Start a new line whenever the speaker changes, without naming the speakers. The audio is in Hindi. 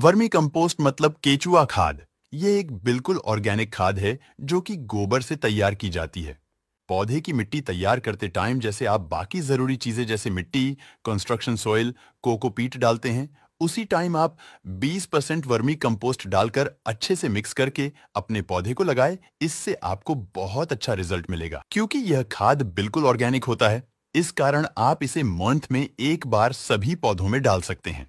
वर्मी कंपोस्ट मतलब केचुआ खाद ये एक बिल्कुल ऑर्गेनिक खाद है जो कि गोबर से तैयार की जाती है पौधे की मिट्टी तैयार करते टाइम जैसे आप बाकी जरूरी चीजें जैसे मिट्टी कंस्ट्रक्शन सॉइल कोकोपीट डालते हैं उसी टाइम आप 20 परसेंट वर्मी कंपोस्ट डालकर अच्छे से मिक्स करके अपने पौधे को लगाए इससे आपको बहुत अच्छा रिजल्ट मिलेगा क्योंकि यह खाद बिल्कुल ऑर्गेनिक होता है इस कारण आप इसे मंथ में एक बार सभी पौधों में डाल सकते हैं